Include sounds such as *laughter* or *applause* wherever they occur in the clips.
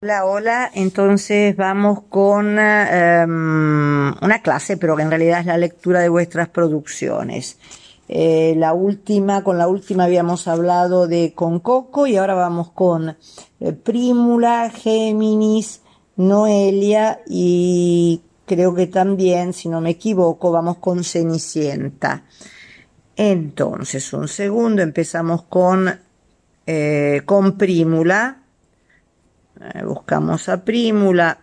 Hola, hola. Entonces vamos con em, una clase, pero que en realidad es la lectura de vuestras producciones. Eh, la última, con la última habíamos hablado de con Coco y ahora vamos con primula, eh, Prímula, Géminis, Noelia y creo que también, si no me equivoco, vamos con Cenicienta. Entonces, un segundo, empezamos con, eh, con Prímula eh, buscamos a Prímula.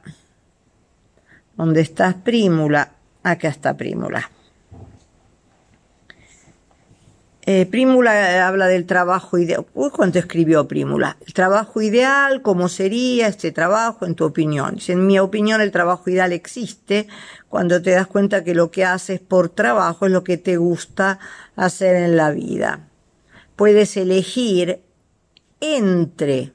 ¿Dónde estás, Prímula? Acá está Prímula. Eh, Prímula eh, habla del trabajo ideal. Uy, ¿cuánto escribió Prímula? El trabajo ideal, ¿cómo sería este trabajo en tu opinión? en mi opinión el trabajo ideal existe cuando te das cuenta que lo que haces por trabajo es lo que te gusta hacer en la vida. Puedes elegir entre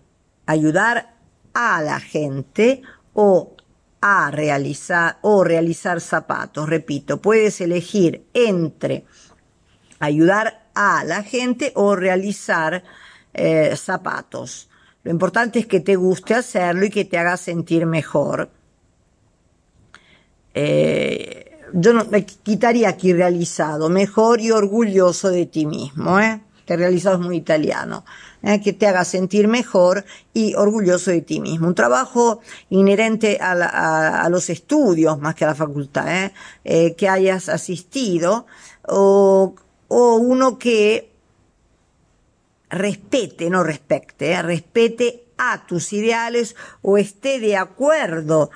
ayudar a la gente o a realizar o realizar zapatos. Repito, puedes elegir entre ayudar a la gente o realizar eh, zapatos. Lo importante es que te guste hacerlo y que te haga sentir mejor. Eh, yo no, me quitaría aquí realizado, mejor y orgulloso de ti mismo, ¿eh? Te realizado es muy italiano. ¿eh? que te haga sentir mejor y orgulloso de ti mismo. Un trabajo inherente a, los estudios más que a la facultad, ¿eh? Eh, que hayas asistido o, o uno que respete, no respete respete a tus ideales o esté de acuerdo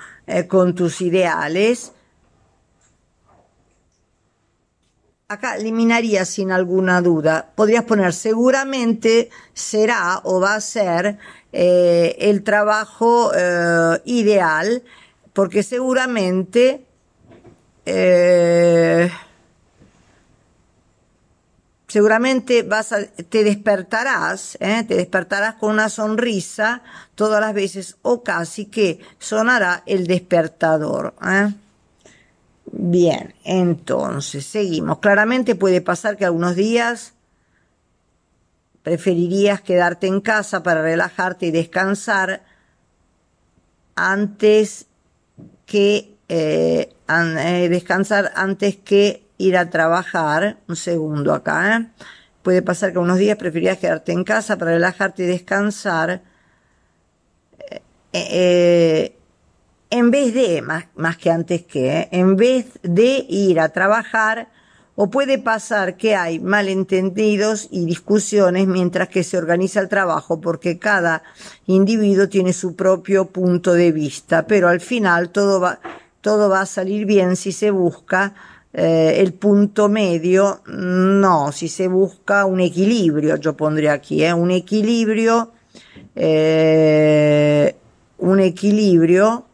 con tus ideales Acá eliminaría sin alguna duda. Podrías poner seguramente será o va a ser eh, el trabajo eh, ideal, porque seguramente eh, seguramente vas a, te despertarás, te despertarás con una sonrisa todas las veces o casi que sonará el despertador. ¿eh? Bien, entonces, seguimos. Claramente puede pasar que algunos días preferirías quedarte en casa para relajarte y descansar antes que eh, eh, descansar antes que ir a trabajar. Un segundo acá. ¿eh? Puede pasar que algunos días preferirías quedarte en casa para relajarte y descansar. Eh, en vez de, más, que antes que, en vez de ir a trabajar, o puede pasar que hay malentendidos y discusiones mientras que se organiza el trabajo, porque cada individuo tiene su propio punto de vista, pero al final todo va, todo va a salir bien si se busca eh, el punto medio, no, si se busca un equilibrio, yo pondría aquí, ¿eh? un equilibrio, eh, un equilibrio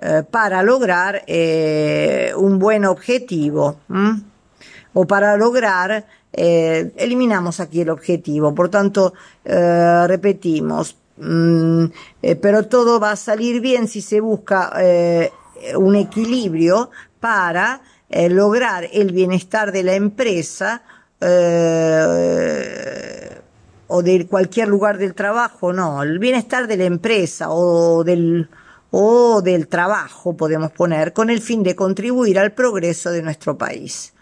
eh, para lograr eh, un buen objetivo o para lograr eh, eliminamos aquí el objetivo por tanto repetimos mm, pero todo va a salir bien si se busca un equilibrio para lograr el bienestar de la empresa o de cualquier lugar del trabajo, no, el bienestar de la empresa o del, o del trabajo, podemos poner, con el fin de contribuir al progreso de nuestro país.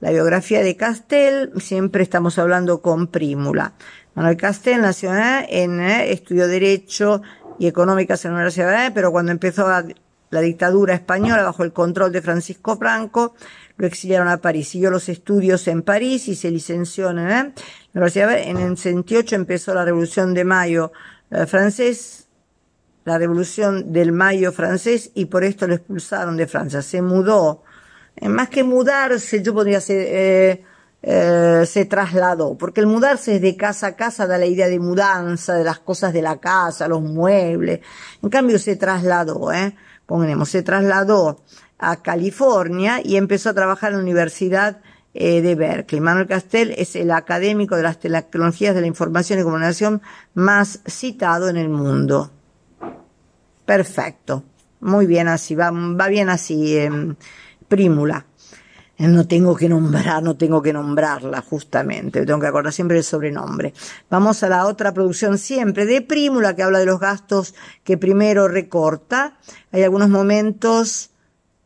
La biografía de Castel, siempre estamos hablando con Prímula. Manuel Castel nació eh, en, Estudio eh, estudió Derecho y Económicas en la Universidad de pero cuando empezó la, dictadura española bajo el control de Francisco Franco, lo exiliaron a París. Siguió los estudios en París y se licenció en, eh, la Universidad de En el 68 empezó la Revolución de Mayo francés, la revolución del mayo francés y por esto lo expulsaron de Francia. Se mudó. Eh, más que mudarse, yo podría ser, eh, eh, se trasladó, porque el mudarse es de casa a casa, da la idea de mudanza, de las cosas de la casa, los muebles. En cambio, se trasladó, ¿eh? se trasladó a California y empezó a trabajar en la Universidad eh, de Berkeley. Manuel Castell es el académico de las tecnologías de la información y comunicación más citado en el mundo. Perfecto. Muy bien así, va, va bien así, em, Prímula. Eh, no tengo que nombrar, no tengo que nombrarla justamente, tengo que acordar siempre el sobrenombre. Vamos a la otra producción siempre de Prímula que habla de los gastos que primero recorta. Hay algunos momentos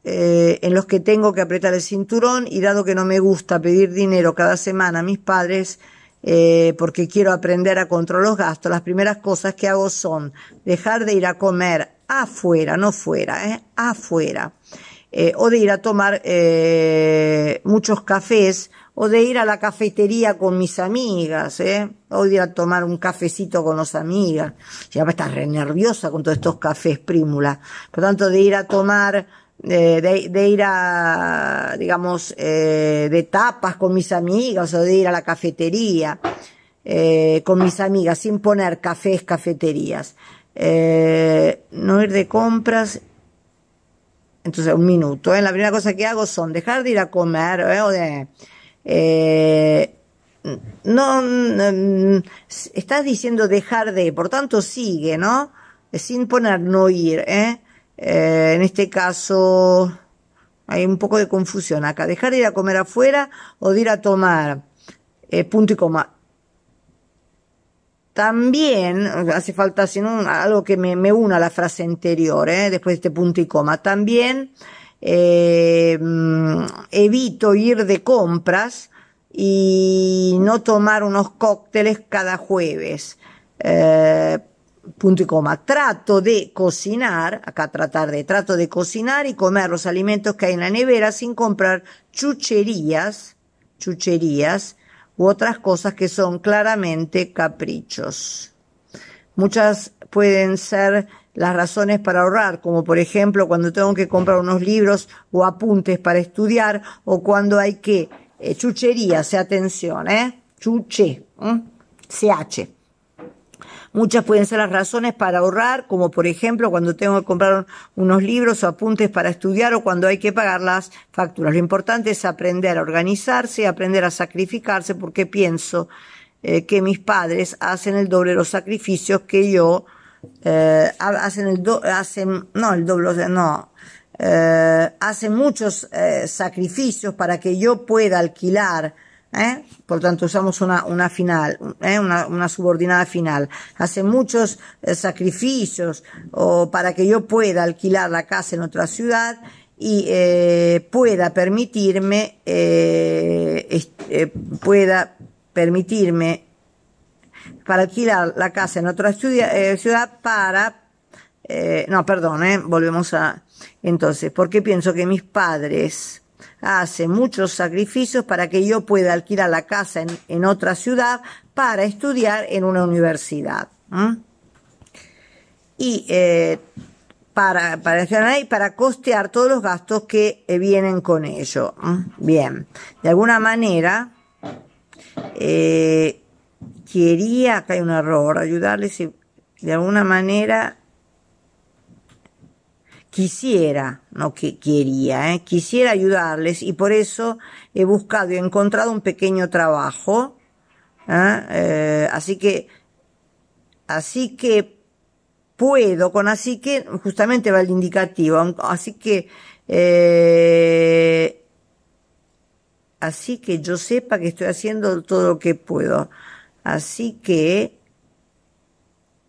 eh, en los que tengo que apretar el cinturón y dado que no me gusta pedir dinero cada semana a mis padres, eh, porque quiero aprender a controlar los gastos, las primeras cosas que hago son dejar de ir a comer afuera, no fuera, ¿eh? afuera. Eh, o de ir a tomar eh, muchos cafés, o de ir a la cafetería con mis amigas, ¿eh? o de ir a tomar un cafecito con las amigas. Ya me está re nerviosa con todos estos cafés, prímula. Por tanto, de ir a tomar eh, de, de, ir a, digamos, de tapas con mis amigas o de ir a la cafetería con mis amigas sin poner cafés, cafeterías. Eh, no ir de compras. Entonces, un minuto. ¿eh? La primera cosa que hago son dejar de ir a comer eh, de... Eh, no, mm, estás diciendo dejar de, por tanto sigue, ¿no? Sin poner no ir, ¿eh? en este caso hay un poco de confusión acá. Dejar de ir a comer afuera o de ir a tomar. punto y coma. También, hace falta algo que me, me una a la frase anterior, ¿eh? después de este punto y coma, también eh, mm, evito ir de compras y no tomar unos cócteles cada jueves. Eh, punto y coma, trato de cocinar, acá tratar de, trato de cocinar y comer los alimentos que hay en la nevera sin comprar chucherías, chucherías, u otras cosas que son claramente caprichos. Muchas pueden ser las razones para ahorrar, como por ejemplo cuando tengo que comprar unos libros o apuntes para estudiar o cuando hay que eh, chuchería, sea atención, ¿eh? Chuche, se CH. Muchas pueden ser las razones para ahorrar, como por ejemplo cuando tengo que comprar unos libros o apuntes para estudiar o cuando hay que pagar las facturas. Lo importante es aprender a organizarse, aprender a sacrificarse, porque pienso eh, que mis padres hacen el doble de los sacrificios que yo eh, hacen el no el doble no eh, hacen muchos sacrificios para que yo pueda alquilar ¿eh? Por tanto, usamos una, una final, ¿eh? una, subordinada final. Hace muchos eh, sacrificios o para que yo pueda alquilar la casa en otra ciudad y pueda permitirme, pueda permitirme para alquilar la casa en otra ciudad para no, perdón, volvemos a... Entonces, porque pienso que mis padres hace muchos sacrificios para que yo pueda alquilar la casa en, otra ciudad para estudiar en una universidad. Y eh, para, para para costear todos los gastos que eh, vienen con ello. Bien, de alguna manera, eh, quería, acá hay un error, ayudarles de alguna manera quisiera, no que quería, ¿eh? quisiera ayudarles y por eso he buscado y encontrado un pequeño trabajo. ¿eh? Eh, así que, así que puedo, con así que justamente va el indicativo, así que, así que yo sepa que estoy haciendo todo lo que puedo. Así que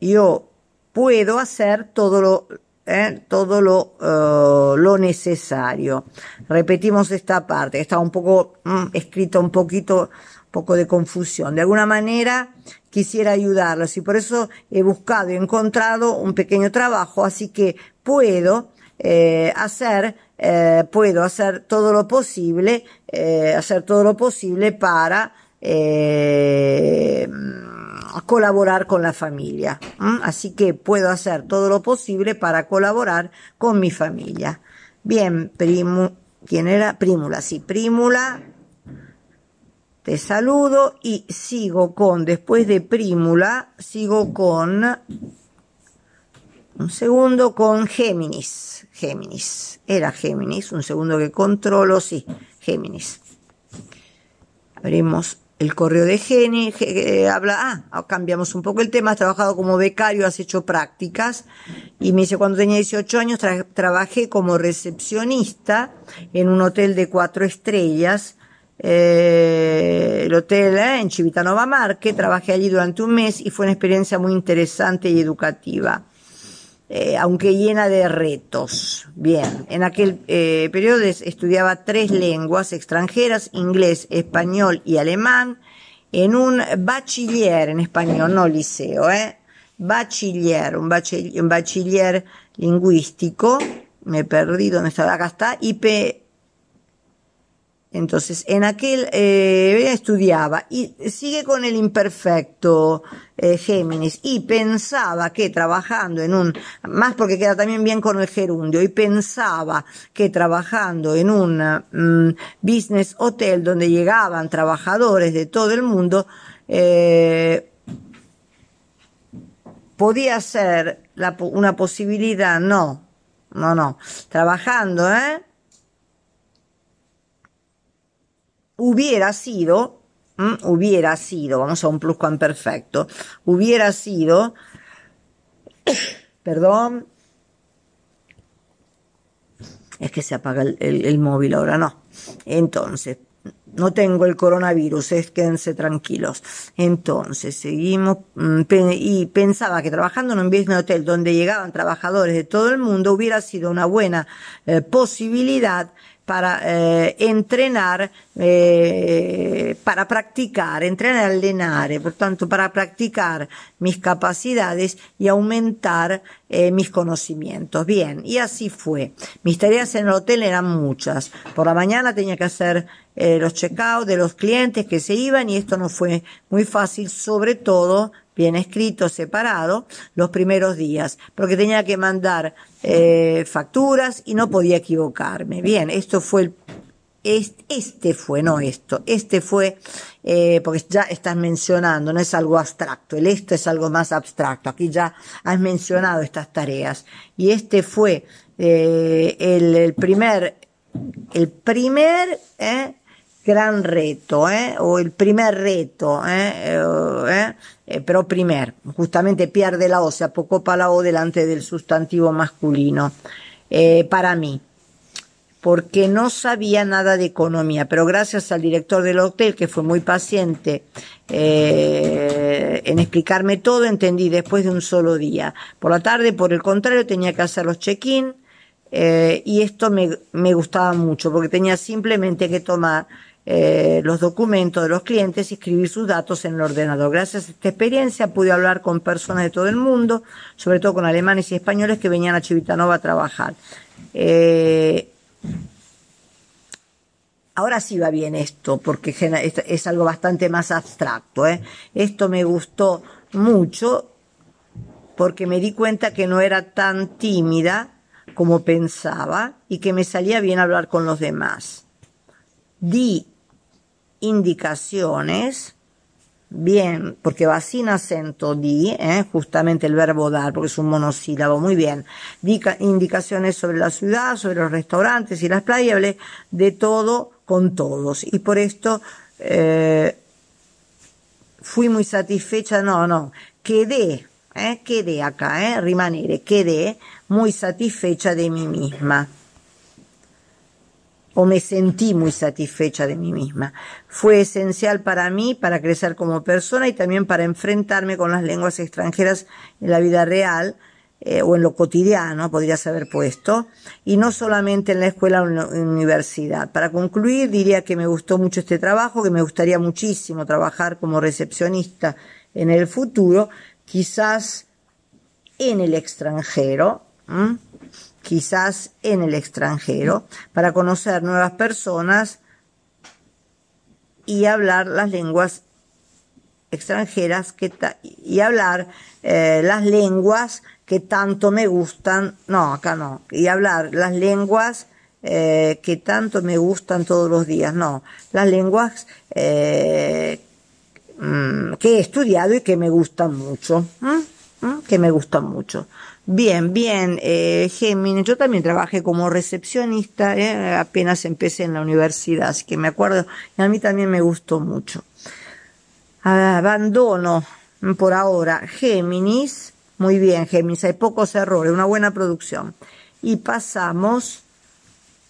yo puedo hacer todo lo, ¿eh? todo lo, eh, lo, necesario. Repetimos esta parte, está un poco mm, escrito un poquito, poco de confusión. De alguna manera quisiera ayudarlos y por eso he buscado y encontrado un pequeño trabajo, así que puedo eh, hacer puedo hacer todo lo posible, hacer todo lo posible para colaborar con la familia. Así que puedo hacer todo lo posible para colaborar con mi familia. Bien, primo, ¿quién era? Prímula, sí, Prímula. Te saludo y sigo con, después de Prímula, sigo con, un segundo, con Géminis. Géminis, era Géminis, un segundo que controlo, sí, Géminis. Abrimos el correo de Gene eh, habla, ah, cambiamos un poco el tema, has trabajado como becario, has hecho prácticas. Y me dice, cuando tenía 18 años trabajé como recepcionista en un hotel de cuatro estrellas, eh, el hotel eh, en Chivitanova Marque, trabajé allí durante un mes y fue una experiencia muy interesante y educativa. Eh, aunque llena de retos. Bien, en aquel eh, periodo estudiaba tres lenguas extranjeras, inglés, español y alemán, en un bachiller en español, no liceo, ¿eh? Bachiller, un bachiller, un bachiller lingüístico, me perdí dónde estaba, acá está, IP, entonces, en aquel eh, estudiaba y sigue con el imperfecto eh, Géminis y pensaba que trabajando en un, más porque queda también bien con el gerundio, y pensaba que trabajando en un mm, business hotel donde llegaban trabajadores de todo el mundo, eh, podía ser una posibilidad, no, no, no, trabajando, ¿eh? hubiera sido, hubiera sido, vamos a un pluscuamperfecto, hubiera sido, *coughs* perdón, es que se apaga el, móvil ahora, no. Entonces, no tengo el coronavirus, es, quédense tranquilos. Entonces, seguimos mm, y pensaba que trabajando en un business hotel donde llegaban trabajadores de todo el mundo hubiera sido una buena eh, posibilidad para eh, entrenar, eh, para practicar, entrenar, allenar, por tanto, para practicar mis capacidades y aumentar eh, mis conocimientos. Bien, y así fue. Mis tareas en el hotel eran muchas. Por la mañana tenía que hacer los check de los clientes que se iban y esto no fue muy fácil, sobre todo bien escrito, separado, los primeros días, porque tenía que mandar eh, facturas y no podía equivocarme. Bien, esto fue el este fue, no esto, este fue, eh, porque ya estás mencionando, no es algo abstracto, el esto es algo más abstracto, aquí ya has mencionado estas tareas. Y este fue eh, el, primer, el primer gran reto, o el primer reto ¿eh? Eh, pero primer, justamente pierde la O, poco para la O delante del sustantivo masculino, eh, para mí, porque no sabía nada de economía, pero gracias al director del hotel, que fue muy paciente eh, en explicarme todo, entendí después de un solo día. Por la tarde, por el contrario, tenía que hacer los check-in. y esto me, me gustaba mucho porque tenía simplemente que tomar eh, los documentos de los clientes y escribir sus datos en el ordenador. Gracias a esta experiencia pude hablar con personas de todo el mundo, sobre todo con alemanes y españoles que venían a Chivitanova a trabajar. Eh, ahora sí va bien esto, porque es algo bastante más abstracto. ¿eh? Esto me gustó mucho porque me di cuenta que no era tan tímida como pensaba y que me salía bien hablar con los demás. Di indicaciones, bien, porque va sin acento di, eh, justamente el verbo dar, porque es un monosílabo, muy bien, indicaciones sobre la ciudad, sobre los restaurantes y las playas, de todo con todos. Y por esto eh, fui muy satisfecha, no, no, quedé, ¿eh? quedé acá, eh, rimanere, quedé muy satisfecha de mí misma o me sentí muy satisfecha de mí misma. Fue esencial para mí, para crecer como persona y también para enfrentarme con las lenguas extranjeras en la vida real eh, o en lo cotidiano, podría saber puesto, y no solamente en la escuela o en la universidad. Para concluir, diría que me gustó mucho este trabajo, que me gustaría muchísimo trabajar como recepcionista en el futuro, quizás en el extranjero quizás en el extranjero, para conocer nuevas personas y hablar las lenguas extranjeras que y hablar eh, las lenguas que tanto me gustan, no, acá no, y hablar las lenguas eh, que tanto me gustan todos los días, no, las lenguas eh, mm, que he estudiado y que me gustan mucho, que me gustan mucho. Bien, bien, eh, Géminis. Yo también trabajé como recepcionista, eh, apenas empecé en la universidad, así que me acuerdo, y a mí también me gustó mucho. Abandono mm, por ahora, Géminis. Muy bien, Géminis, hay pocos errores, una buena producción. Y pasamos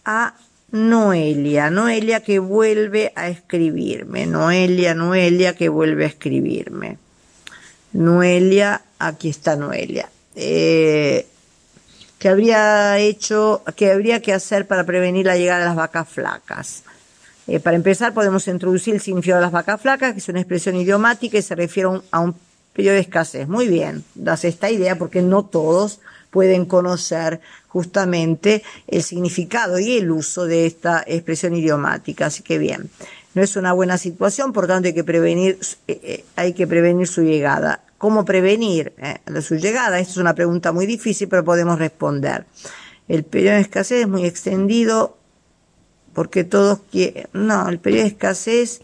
a Noelia, Noelia que vuelve a escribirme, Noelia, Noelia que vuelve a escribirme. Noelia, aquí está Noelia. ¿Qué eh, que habría hecho, que habría que hacer para prevenir la llegada de las vacas flacas. Eh, para empezar, podemos introducir el significado de las vacas flacas, que es una expresión idiomática y se refiere a un periodo de escasez. Muy bien, das esta idea porque no todos pueden conocer justamente el significado y el uso de esta expresión idiomática. Así que bien, no es una buena situación, por tanto hay que prevenir, eh, hay que prevenir su llegada. ¿Cómo prevenir eh, su llegada? Esta es una pregunta muy difícil, pero podemos responder. El periodo de escasez es muy extendido porque todos quieren... No, el periodo de escasez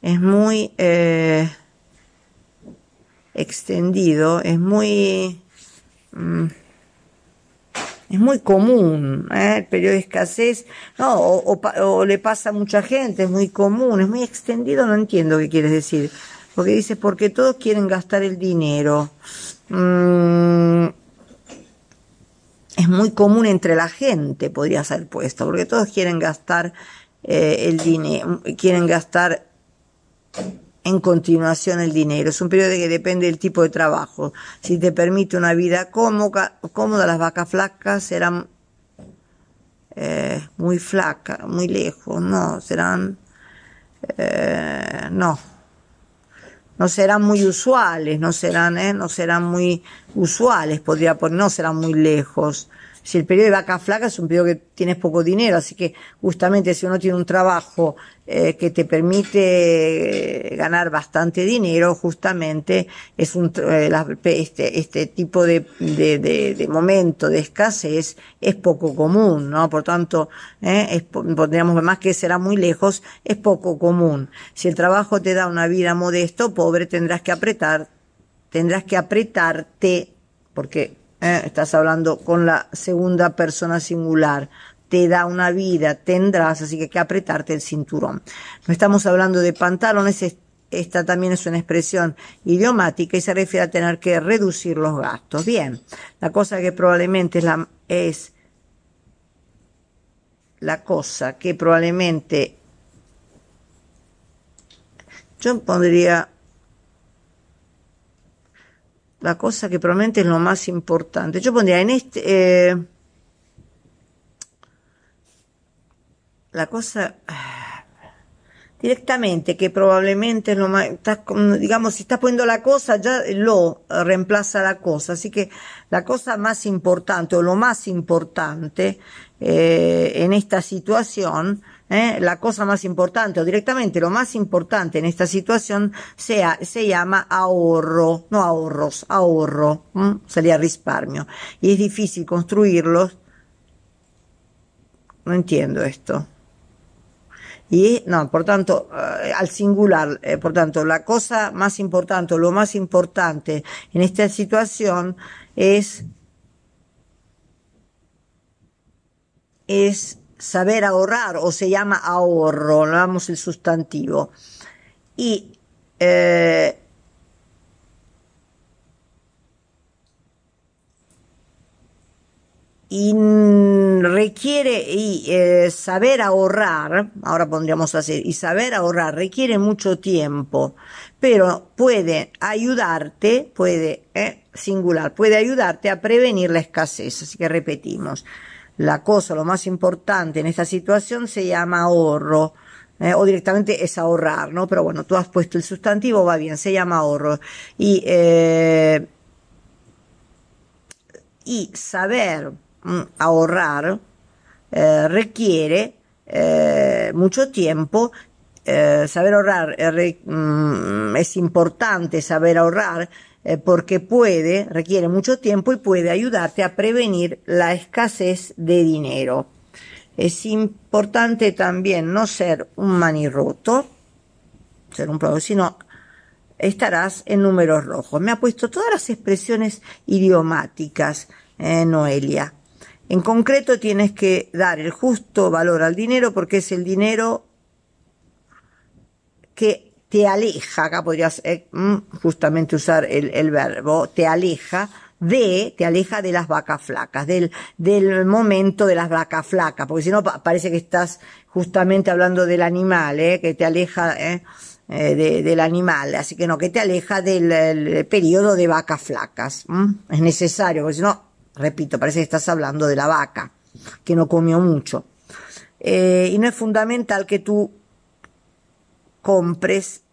es muy eh, extendido, es muy... Mm, es muy común, eh, el periodo de escasez, no, o, le pasa a mucha gente, es muy común, es muy extendido, no entiendo qué quieres decir. Porque dice, porque todos quieren gastar el dinero. Mm. es muy común entre la gente, podría ser puesto, porque todos quieren gastar eh, el dinero, quieren gastar en continuación el dinero. Es un periodo que depende del tipo de trabajo. Si te permite una vida cómoda, cómoda las vacas flacas serán eh, muy flacas, muy lejos, no, serán, eh, no no serán muy usuales, no serán, eh, no serán muy usuales, podría poner, no serán muy lejos. Si el periodo de vaca flaca es un periodo que tienes poco dinero, así que justamente si uno tiene un trabajo eh, que te permite eh, ganar bastante dinero, justamente es un, eh, este, este tipo de, momento de escasez es poco común, ¿no? Por tanto, eh, más que será muy lejos, es poco común. Si el trabajo te da una vida modesto, pobre, tendrás que apretar, tendrás que apretarte, porque ¿eh? estás hablando con la segunda persona singular, te da una vida, tendrás, así que hay que apretarte el cinturón. No estamos hablando de pantalones, esta también es una expresión idiomática y se refiere a tener que reducir los gastos. Bien, la cosa que probablemente es la, es la cosa que probablemente yo pondría la cosa che probabilmente è lo más importante. Yo pondría en este... Eh, la cosa eh, directamente que probablemente lo más, está, digamos, si estás poniendo la cosa, ya lo reemplaza la cosa. Así que la cosa más importante o lo más importante Eh, en esta situación, eh, la cosa más importante o directamente lo más importante en esta situación se llama ahorro, no ahorros, ahorro, sería risparmio. Y es difícil construirlos. No entiendo esto. Y no, por tanto, eh, al singular, por tanto, la cosa más importante, o lo más importante en esta situación es es saber ahorrar o se llama ahorro, vamos el sustantivo. Y eh, requiere y eh, saber ahorrar, ahora pondríamos así, y saber ahorrar requiere mucho tiempo, pero puede ayudarte, puede, eh, singular, puede ayudarte a prevenir la escasez, así que repetimos la cosa, lo más importante en esta situación se llama ahorro. ¿eh? o directamente es ahorrar, ¿no? Pero bueno, tú has puesto el sustantivo, va bien, se llama ahorro. Y, eh, y saber mm, ahorrar eh, requiere mucho tiempo. saber ahorrar mm, es importante saber ahorrar eh, porque puede, requiere mucho tiempo y puede ayudarte a prevenir la escasez de dinero. Es importante también no ser un manirroto, ser un producto, sino estarás en números rojos. Me ha puesto todas las expresiones idiomáticas, eh, Noelia. En concreto tienes que dar el justo valor al dinero porque es el dinero que te aleja, acá podrías eh, mm, justamente usar el, verbo, te aleja de, te aleja de las vacas flacas, del, del momento de las vacas flacas, porque si no parece que estás justamente hablando del animal, eh, que te aleja eh, del animal, así que no, que te aleja del periodo de vacas flacas. Mm, es necesario, porque si no, repito, parece que estás hablando de la vaca, que no comió mucho. y no es fundamental que tú compres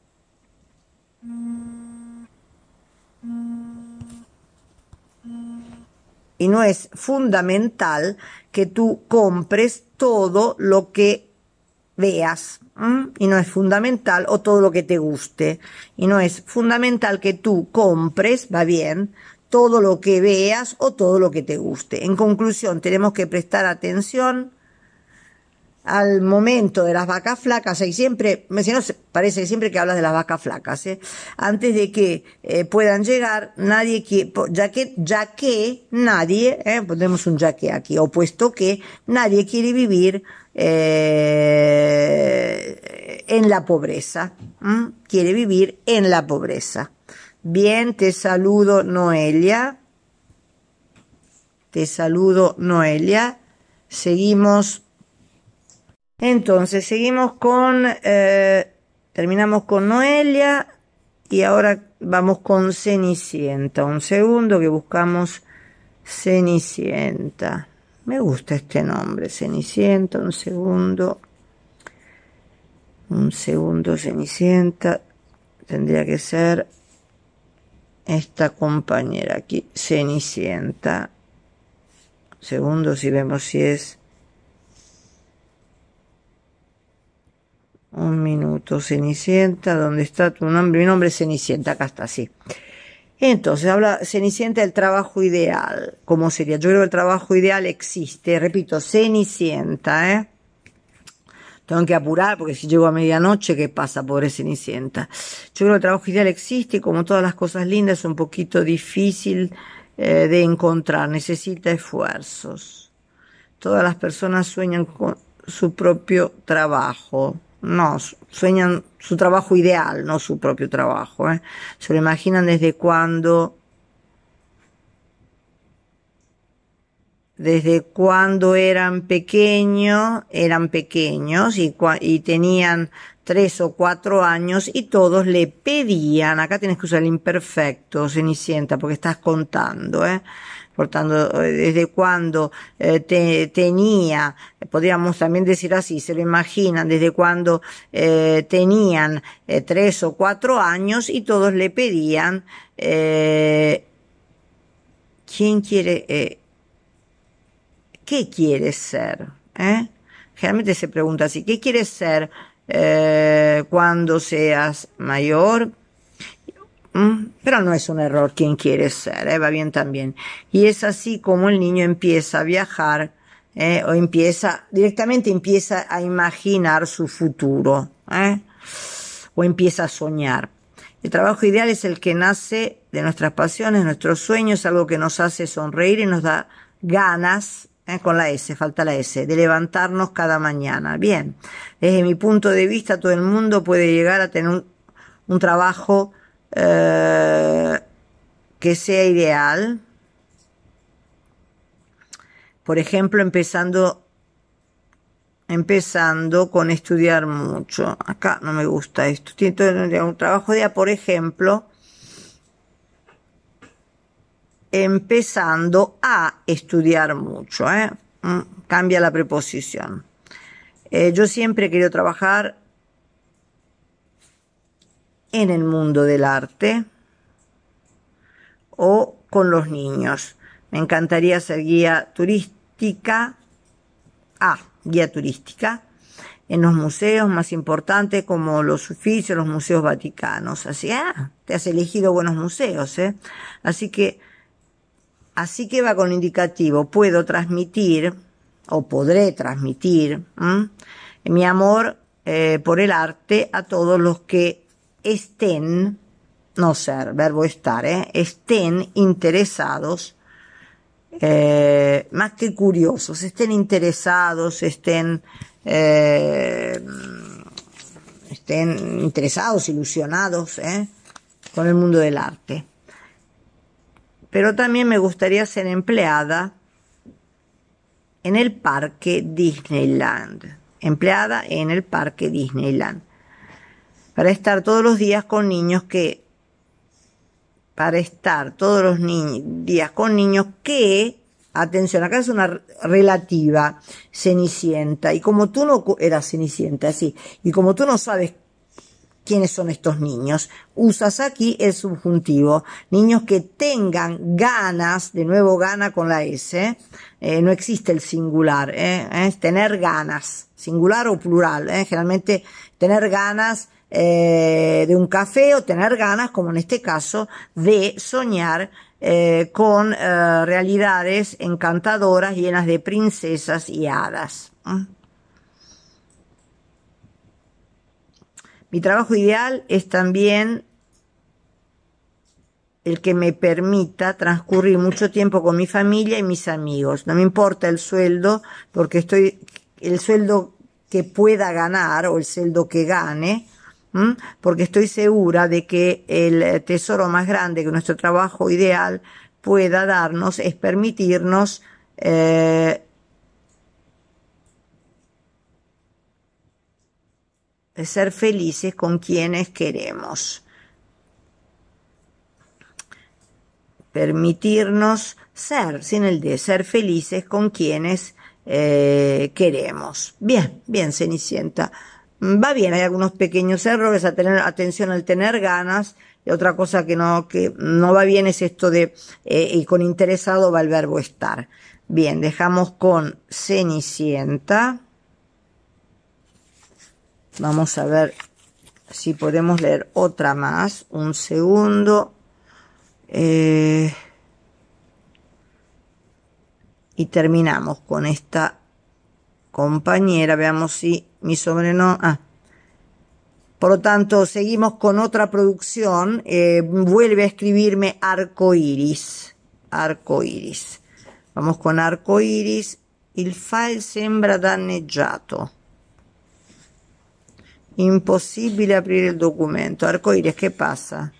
y no es fundamental que tú compres todo lo que veas y no es fundamental o todo lo que te guste y no es fundamental que tú compres, va bien, todo lo que veas o todo lo que te guste. En conclusión, tenemos que prestar atención al momento de las vacas flacas, y siempre, me parece siempre que hablas de las vacas flacas, ¿eh? antes de que eh, puedan llegar, nadie que, ya que, ya que nadie, ¿eh? ponemos un ya que aquí, opuesto que nadie quiere vivir eh, en la pobreza, quiere vivir en la pobreza. Bien, te saludo Noelia, te saludo Noelia, seguimos entonces, seguimos con, eh, terminamos con Noelia y ahora vamos con Cenicienta. Un segundo que buscamos Cenicienta. Me gusta este nombre, Cenicienta. Un segundo. Un segundo, Cenicienta. Tendría que ser esta compañera aquí, Cenicienta. Un segundo si vemos si es Un minuto, Cenicienta, ¿dónde está tu nombre? Mi nombre es Cenicienta, acá está, sí. Entonces, habla Cenicienta el trabajo ideal. ¿Cómo sería? Yo creo que el trabajo ideal existe. Repito, Cenicienta, ¿eh? Tengo que apurar porque si llego a medianoche, ¿qué pasa, pobre Cenicienta? Yo creo que el trabajo ideal existe y como todas las cosas lindas es un poquito difícil eh, de encontrar, necesita esfuerzos. Todas las personas sueñan con su propio trabajo. No, sueñan su trabajo ideal, no su propio trabajo. ¿eh? Se lo imaginan desde cuando... Desde cuando eran pequeños, eran pequeños y, y tenían tres o cuatro años y todos le pedían, acá tienes que usar el imperfecto, Cenicienta, porque estás contando, ¿eh? por tanto, eh, desde cuando eh, tenía, podríamos también decir así, se lo imaginan, desde cuando eh, tenían tres o cuatro años y todos le pedían, ¿quién quiere, qué quieres ser? Generalmente se pregunta así, ¿qué quieres ser cuando seas mayor? Mm, pero no es un error quien quiere ser, ¿eh? va bien también. Y es así como el niño empieza a viajar, ¿eh? o empieza, directamente empieza a imaginar su futuro, ¿eh? o empieza a soñar. El trabajo ideal es el que nace de nuestras pasiones, nuestros sueños, algo que nos hace sonreír y nos da ganas, ¿eh? con la S, falta la S, de levantarnos cada mañana. Bien, desde mi punto de vista todo el mundo puede llegar a tener un trabajo eh, que sea ideal. Por ejemplo, empezando, empezando con estudiar mucho. Acá no me gusta esto. Tiene un trabajo de, por ejemplo, empezando a estudiar mucho. ¿eh? Mm, cambia la preposición. Eh, yo siempre he querido trabajar en el mundo del arte o con los niños. Me encantaría ser guía turística, ah, guía turística, en los museos más importantes como los oficios, los museos vaticanos. Así, ah, te has elegido buenos museos, ¿eh? Así que, así que va con indicativo, puedo transmitir o podré transmitir mi amor eh, por el arte a todos los que estén, no ser, verbo estar, eh, estén interesados, eh, más que curiosos, estén interesados, estén, eh, estén interesados, ilusionados con el mundo del arte. Pero también me gustaría ser empleada en el parque Disneyland. Empleada en el parque Disneyland para estar todos los días con niños que, para estar todos los días con niños que, atención, acá es una relativa cenicienta, y como tú no, eras cenicienta, así y como tú no sabes quiénes son estos niños. Usas aquí el subjuntivo. Niños que tengan ganas, de nuevo gana con la S, eh, no existe el singular, eh, es tener ganas, singular o plural, eh, generalmente tener ganas eh, de un café o tener ganas, como en este caso, de soñar eh, con eh, realidades encantadoras llenas de princesas y hadas. ¿Mm? Mi trabajo ideal es también el que me permita transcurrir mucho tiempo con mi familia y mis amigos. No me importa el sueldo, porque estoy el sueldo que pueda ganar o el sueldo que gane, porque estoy segura de que el eh, tesoro más grande que nuestro trabajo ideal pueda darnos es permitirnos eh, ser felices con quienes queremos. Permitirnos ser, sin el de, ser felices con quienes eh, queremos. Bien, bien, Cenicienta va bien, hay algunos pequeños errores a tener atención al tener ganas. Y otra cosa que no, que no va bien es esto de, eh, y con interesado va el verbo estar. Bien, dejamos con Cenicienta. Vamos a ver si podemos leer otra más. Un segundo. Eh, y terminamos con esta compañera. Veamos si mi sobrenombre. Ah. Por lo tanto, seguimos con otra producción. Eh, vuelve a escribirme Arco Iris. Arco Iris. Vamos con Arco Iris. Il file sembra danneggiato. Imposible abrir el documento. Arco ¿qué pasa?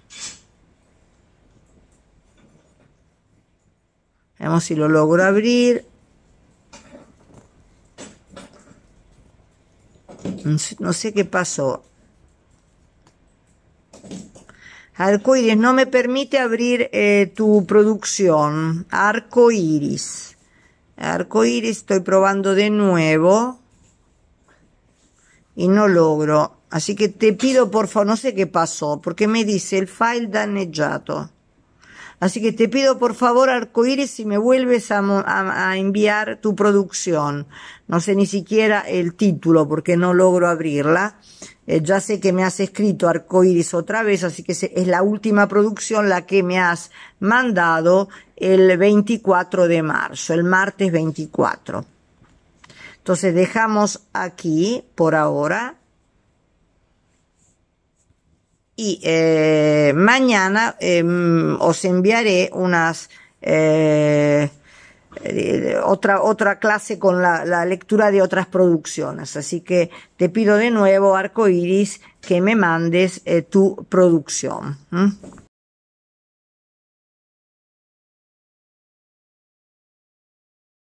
Vamos si lo logro abrir. No sé, qué pasó. Arcoiris, no me permite abrir eh, tu producción. Arco iris estoy probando de nuevo. Y no logro. Así que te pido por favor, no sé qué pasó, porque me dice el file danneggiato. Así que te pido por favor, Arcoíris, si me vuelves a, enviar tu producción. No sé ni siquiera el título porque no logro abrirla. Eh, ya sé que me has escrito Arcoíris otra vez, así que es la última producción la que me has mandado el 24 de marzo, el martes 24. Entonces dejamos aquí por ahora y eh, mañana em, os enviaré unas eh, eh, otra otra clase con la, lectura de otras producciones así que te pido de nuevo arco iris que me mandes eh, tu producción